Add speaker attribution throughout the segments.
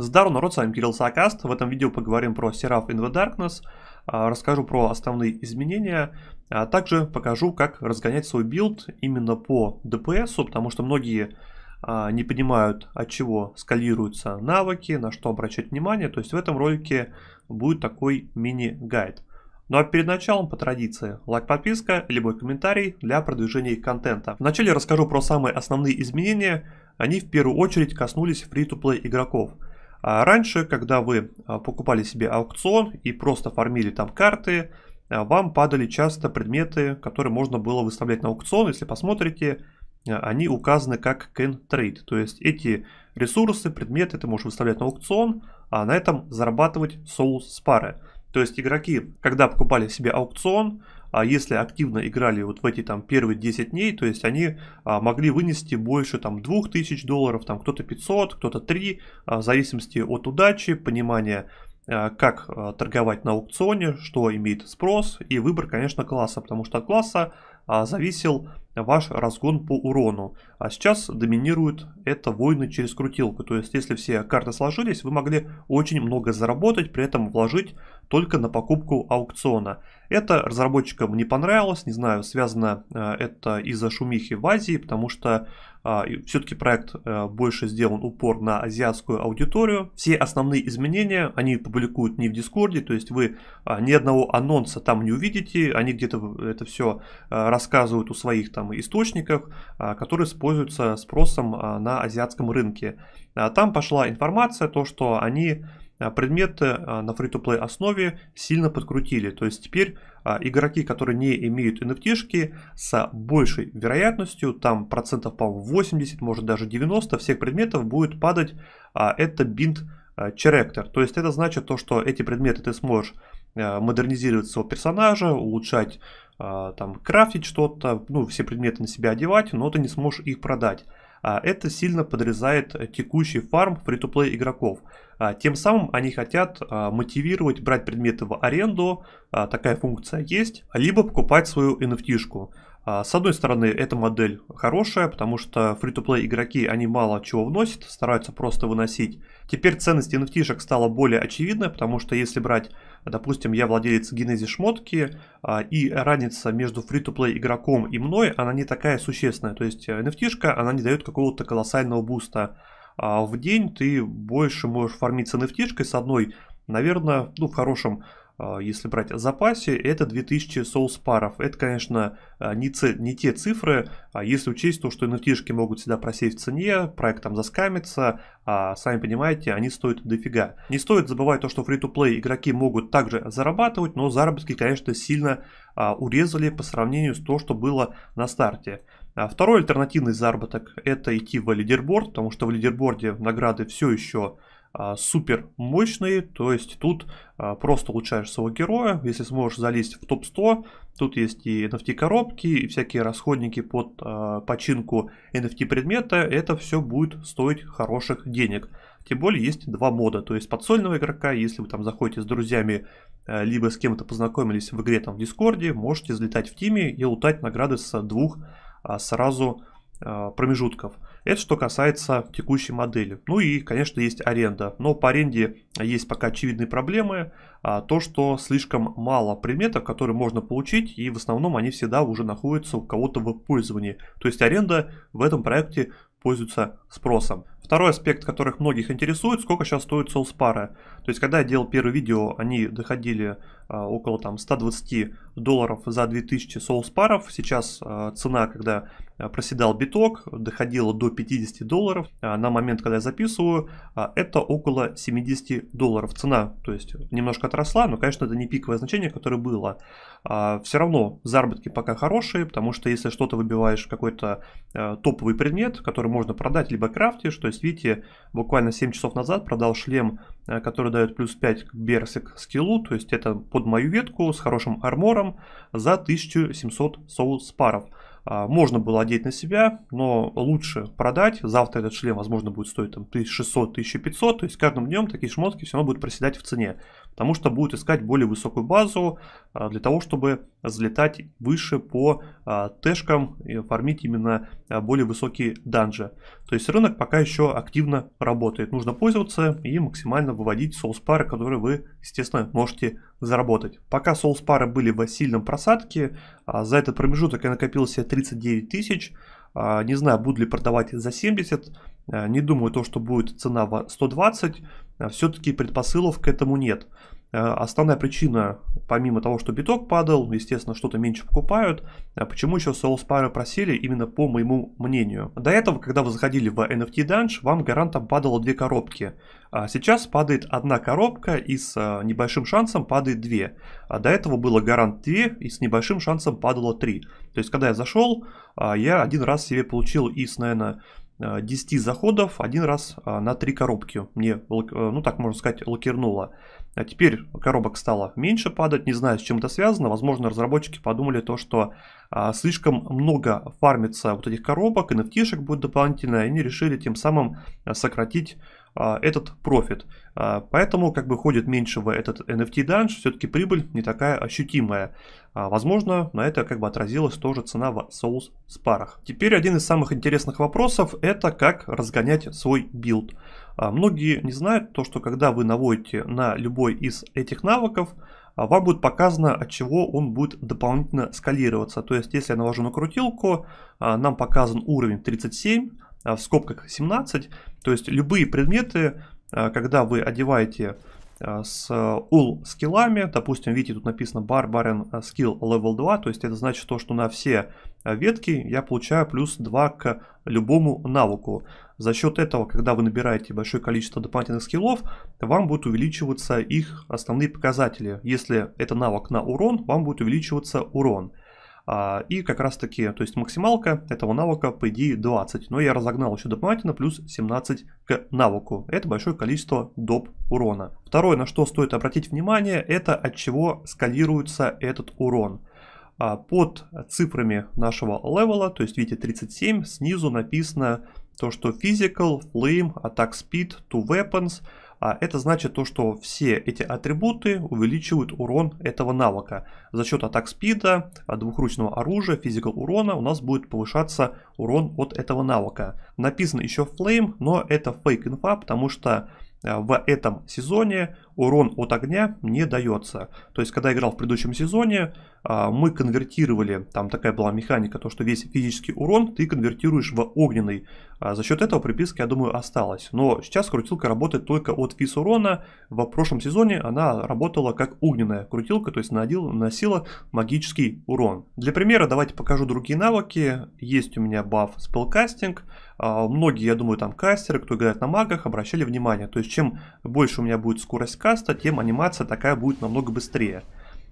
Speaker 1: Здарова, народ, с вами Кирилл Саакаст. В этом видео поговорим про Seraph in the Darkness, а, расскажу про основные изменения, а также покажу, как разгонять свой билд именно по ДПС, потому что многие а, не понимают, от чего скалируются навыки, на что обращать внимание. То есть в этом ролике будет такой мини-гайд. Ну а перед началом, по традиции, лайк, подписка, любой комментарий для продвижения контента. Вначале расскажу про самые основные изменения. Они в первую очередь коснулись фри-то-плей игроков – а раньше, когда вы а, покупали себе аукцион и просто фармили там карты, а, вам падали часто предметы, которые можно было выставлять на аукцион. Если посмотрите, а, они указаны как can trade. То есть эти ресурсы, предметы ты можешь выставлять на аукцион, а на этом зарабатывать соус спары. То есть игроки, когда покупали себе аукцион, а если активно играли вот в эти там первые 10 дней, то есть они а, могли вынести больше там 2000 долларов, там кто-то 500, кто-то 3, а, в зависимости от удачи, понимания а, как торговать на аукционе, что имеет спрос и выбор, конечно, класса, потому что от класса зависел ваш разгон по урону. А сейчас доминируют это войны через крутилку. То есть, если все карты сложились, вы могли очень много заработать, при этом вложить только на покупку аукциона. Это разработчикам не понравилось, не знаю, связано э, это из-за шумихи в Азии, потому что а, все-таки проект э, больше сделан упор на азиатскую аудиторию. Все основные изменения они публикуют не в Дискорде, то есть вы а, ни одного анонса там не увидите, они где-то это все э, рассказывают у своих там источниках, а, которые используются спросом а, на азиатском рынке. А, там пошла информация, то что они предметы э, на фри to play основе сильно подкрутили. То есть теперь игроки, которые не имеют nft с большей вероятностью, там процентов, по 80, может даже 90 всех предметов будет падать. Это бинт Черектор. То есть это значит то, что эти предметы ты сможешь э, модернизировать своего персонажа, улучшать а, там крафтить что-то, ну, все предметы на себя одевать, но ты не сможешь их продать. А Это сильно подрезает э, текущий фарм фри-то-плей игроков. А, тем самым они хотят а, мотивировать брать предметы в аренду, такая функция есть, либо покупать свою NFT-шку. С одной стороны, эта модель хорошая, потому что фри-то-плей игроки, они мало чего вносят, стараются просто выносить. Теперь ценность NFT-шек стала более очевидна, потому что если брать допустим, я владелец Генези шмотки, а, и разница между фри-то-плей игроком и мной, она не такая существенная. То есть nft э, она не дает какого-то колоссального буста. А, в день ты больше можешь фармиться nft с одной, наверное, ну, в хорошем а, если брать о запасе, это 2000 соус паров. Это, конечно, а, не, ц... не те цифры, а если учесть то, что nft могут всегда просесть в цене, проект там заскамится, а, сами понимаете, они стоят дофига. Не стоит забывать то, что фри to play игроки могут также зарабатывать, но заработки, конечно, сильно а, урезали по сравнению с то, что было на старте. А второй альтернативный заработок – это идти в лидерборд, потому что в лидерборде награды все еще а, супер мощные, то есть тут а, просто улучшаешь своего героя, если сможешь залезть в топ-100, тут есть и NFT коробки, и всякие расходники под а, починку NFT предмета, это все будет стоить хороших денег. Тем более есть два мода, то есть подсольного игрока, если вы там заходите с друзьями, либо с кем-то познакомились в игре там в Дискорде, можете взлетать в тиме и лутать награды с двух сразу промежутков. Это что касается текущей модели. Ну и, конечно, есть аренда. Но по аренде есть пока очевидные проблемы. А, то, что слишком мало предметов, которые можно получить, и в основном они всегда уже находятся у кого-то в пользовании. То есть аренда в этом проекте пользуется спросом. Второй аспект, которых многих интересует, сколько сейчас стоит соус-пара. То есть, когда я делал первое видео, они доходили э, около там 120 долларов за 2000 соус-паров. Сейчас э, цена, когда Э, проседал биток, доходило до 50 долларов. Э, на момент, когда я записываю, э, это около 70 долларов цена. То есть немножко отросла, но, конечно, это не пиковое значение, которое было. А, Все равно заработки пока хорошие, потому что если что-то выбиваешь какой-то топовый предмет, который можно продать, либо крафтишь, то есть, видите, буквально 7 часов назад продал шлем, который дает плюс 5 к берсик скиллу, то есть это под мою ветку с хорошим армором за 1700 соус паров. А, можно было одеть на себя, но лучше продать. Завтра этот шлем, возможно, будет стоить там 1600-1500, то есть каждым днем такие шмотки все равно будут проседать в цене, потому что будут искать более высокую базу а, для того, чтобы взлетать выше по а, тэшкам и фармить именно а, более высокие данжи. То есть рынок пока еще активно работает. Нужно пользоваться и максимально выводить соус-пары, которые вы, естественно, можете заработать. Пока соус-пары были в сильном просадке, а, за этот промежуток я накопил себе 39 тысяч. А, не знаю, буду ли продавать за 70. Не думаю то, что будет цена 120. Все-таки предпосылов к этому Нет. Э, основная причина, помимо того, что биток падал, естественно, что-то меньше покупают, э, почему еще Souls пары просели, именно по моему мнению. До этого, когда вы заходили в NFT Dunge, вам гарантом падало две коробки. А сейчас падает одна коробка и с э, небольшим шансом падает две. А до этого было гарант 2 и с небольшим шансом падало 3. То есть, когда я зашел, а, я один раз себе получил из, наверное, 10 э, заходов один раз э, на 3 коробки мне, э, ну так можно сказать, лакернуло. А теперь коробок стало меньше падать, не знаю, с чем это связано. Возможно, разработчики подумали то, что слишком много фармится вот этих коробок, и nft будет дополнительно, и они решили тем самым сократить а, этот профит. А, поэтому как бы ходит меньше в этот NFT данж, все-таки прибыль не такая ощутимая. А, возможно, на это как бы отразилась тоже цена в Souls спарах. Теперь один из самых интересных вопросов это как разгонять свой билд. Многие не знают то, что когда вы наводите на любой из этих навыков, вам будет показано, от чего он будет дополнительно скалироваться. То есть, если я навожу на крутилку, нам показан уровень 37, а, в скобках 17. То есть любые предметы, а, когда вы одеваете а, с э, all скиллами, допустим, видите, тут написано Barbarian э, Skill Level 2, то есть это значит то, что на все ветки я получаю плюс 2 к любому навыку. За счет этого, когда вы набираете большое количество дополнительных скиллов, вам будут увеличиваться их основные показатели. Если это навык на урон, вам будет увеличиваться Урон. А, и как раз таки, то есть максималка этого навыка по идее 20. Но я разогнал еще дополнительно плюс 17 к навыку. Это большое количество доп урона. Второе, на что стоит обратить внимание, это от чего скалируется этот урон. А, под цифрами нашего левела, то есть видите 37, снизу написано то, что Physical, Flame, Attack Speed, Two Weapons – а это значит то, что все эти атрибуты увеличивают урон этого навыка. За счет атак спида, двухручного оружия, физикал урона у нас будет повышаться урон от этого навыка. Написано еще Flame, но это фейк инфа, потому что Э, в этом сезоне урон от огня не дается. То есть, когда я играл в предыдущем сезоне, э, мы конвертировали, там такая была механика, то, что весь физический урон ты конвертируешь в огненный. Э, за счет этого приписка, я думаю, осталась. Но сейчас крутилка работает только от физ урона. В прошлом сезоне она работала как огненная крутилка, то есть наносила магический урон. Для примера давайте покажу другие навыки. Есть у меня баф спелкастинг. А, многие, я думаю, там кастеры, кто играет на магах, обращали внимание. То есть, чем больше у меня будет скорость каста, тем анимация такая будет намного быстрее.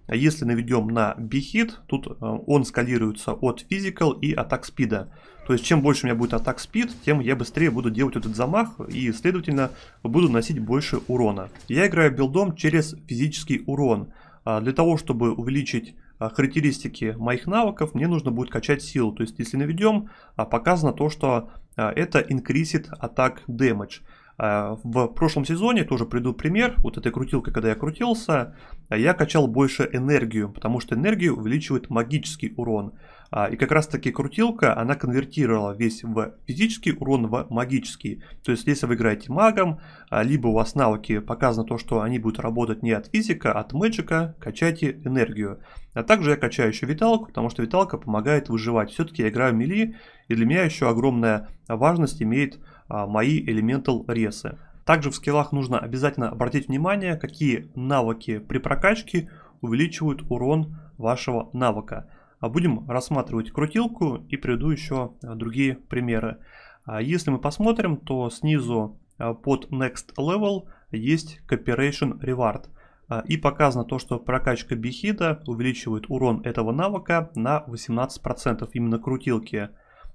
Speaker 1: А если наведем на бихит, тут э, он скалируется от физикал и атак спида. То есть, чем больше у меня будет атак спид, тем я быстрее буду делать этот замах и, следовательно, буду наносить больше урона. Я играю билдом через физический урон. А, для того, чтобы увеличить Э, характеристики моих навыков, мне нужно будет качать силу. То есть, если наведем, э, показано то, что э, это increased attack damage. В прошлом сезоне, тоже приду пример, вот этой крутилкой, когда я крутился, я качал больше энергию, потому что энергию увеличивает магический урон. А, и как раз таки крутилка, она конвертировала весь в физический урон в магический. То есть если вы играете магом, а, либо у вас навыки показано то, что они будут работать не от физика, а от мэджика, качайте энергию. А также я качаю еще виталку, потому что виталка помогает выживать. Все-таки я играю в мели, и для меня еще огромная важность имеет а, мои элементал ресы. Также в скиллах нужно обязательно обратить внимание, какие навыки при прокачке увеличивают урон вашего навыка. А будем рассматривать крутилку и приведу еще э, другие примеры. А если мы посмотрим, то снизу э, под Next Level есть Cooperation Reward. А, и показано то, что прокачка бихида увеличивает урон этого навыка на 18% именно крутилки.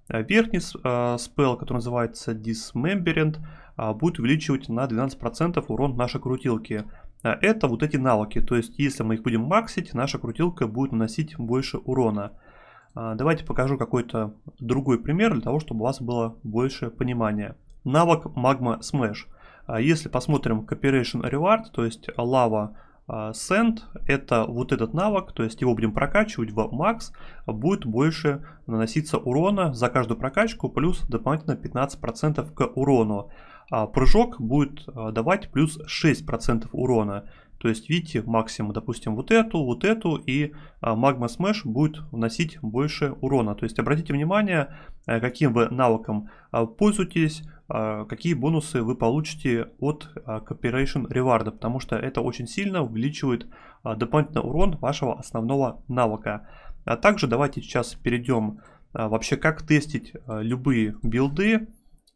Speaker 1: Верхний э, спел, который называется Dismemberant, будет увеличивать на 12% урон нашей крутилки. А, это вот эти навыки. То есть, если мы их будем максить, наша крутилка будет наносить больше урона. А, давайте покажу какой-то другой пример, для того, чтобы у вас было больше понимания. Навык Magma Smash. А, если посмотрим Cooperation Reward, то есть лава Send, это вот этот навык, то есть его будем прокачивать в макс, будет больше наноситься урона за каждую прокачку, плюс дополнительно 15% к урону. А, прыжок будет а, давать плюс 6% урона. То есть, видите, максимум, допустим, вот эту, вот эту, и магма смеш будет вносить больше урона. То есть, обратите внимание, э, каким вы навыком а, пользуетесь, какие бонусы вы получите от Cooperation Reward, потому что это очень сильно увеличивает дополнительный урон вашего основного навыка. А также давайте сейчас перейдем вообще, как тестить любые билды,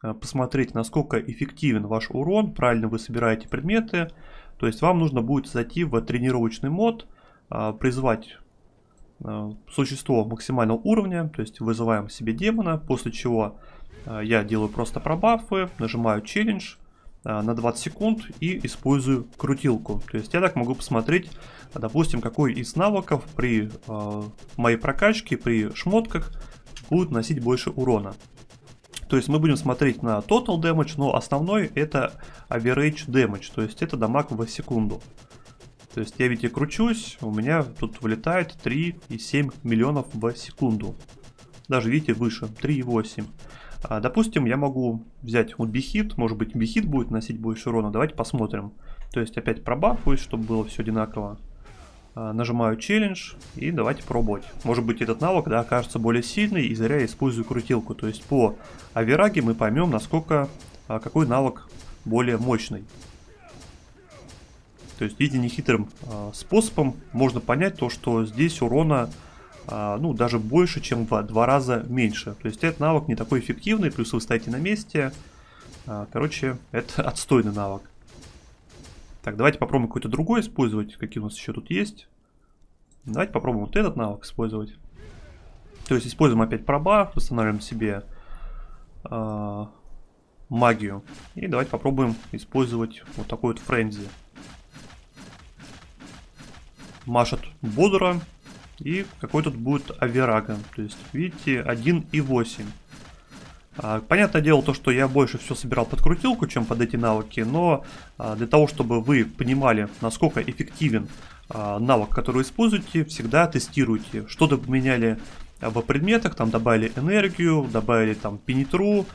Speaker 1: Э, посмотреть, насколько эффективен ваш урон, правильно вы собираете предметы. То есть вам нужно будет зайти в тренировочный мод, э, призвать э, существо максимального уровня, то есть вызываем себе демона, после чего я делаю просто пробафы, нажимаю челлендж на 20 секунд и использую крутилку. То есть я так могу посмотреть, допустим, какой из навыков при моей прокачке, при шмотках будет носить больше урона. То есть мы будем смотреть на total damage, но основной это average damage, то есть это дамаг в секунду. То есть я видите кручусь, у меня тут вылетает 3,7 миллионов в секунду. Даже видите выше, 3,8. А, допустим, я могу взять вот бихит, может быть бихит будет носить больше урона, давайте посмотрим. То есть опять пробафуюсь, чтобы было все одинаково. Э, нажимаю челлендж и давайте пробовать. Может быть этот навык да, окажется более сильный и зря я использую крутилку. То есть по авираге мы поймем, насколько э, какой навык более мощный. То есть видя нехитрым э, способом можно понять то, что здесь урона ну даже больше, чем в два раза меньше. То есть этот навык не такой эффективный, плюс вы стоите на месте. короче, это отстойный навык. Так, давайте попробуем какой-то другой использовать, какие у нас еще тут есть. Давайте попробуем вот этот навык использовать. То есть используем опять проба, восстанавливаем себе э, магию. И давайте попробуем использовать вот такой вот френзи. Машет бодро. И какой тут будет Аверага. То есть, видите, 1 и 8. А, понятное дело то, что я больше все собирал под крутилку, чем под эти навыки, но а, для того, чтобы вы понимали, насколько эффективен а, навык, который используете, всегда тестируйте. Что-то поменяли в предметах, там добавили энергию, добавили там пенетру,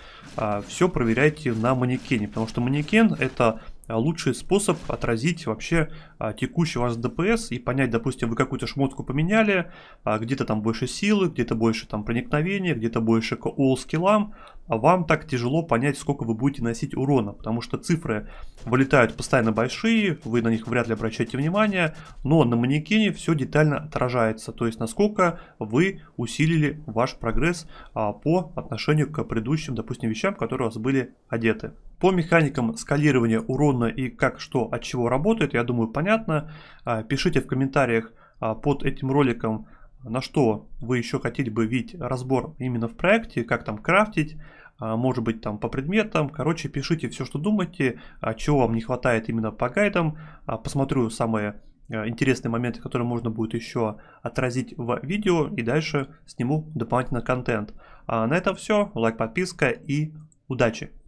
Speaker 1: все проверяйте на манекене, потому что манекен это Э, лучший способ отразить вообще э, текущий у вас ДПС и понять, допустим, вы какую-то шмотку поменяли, а, где-то там больше силы, где-то больше там проникновения, где-то больше к all скиллам, а вам так тяжело понять, сколько вы будете носить урона, потому что цифры вылетают постоянно большие, вы на них вряд ли обращаете внимание, но на манекене все детально отражается, то есть насколько вы усилили ваш прогресс а, по отношению к предыдущим, допустим, вещам, которые у вас были одеты. По механикам скалирования урона и как что от чего работает, я думаю, понятно. А, пишите в комментариях а, под этим роликом, на что вы еще хотели бы видеть разбор именно в проекте, как там крафтить, а, может быть там по предметам. Короче, пишите все, что думаете, чего вам не хватает именно по гайдам. Посмотрю самые интересные моменты, которые можно будет еще отразить в видео и дальше сниму дополнительно контент. А на этом все. Лайк, подписка и удачи!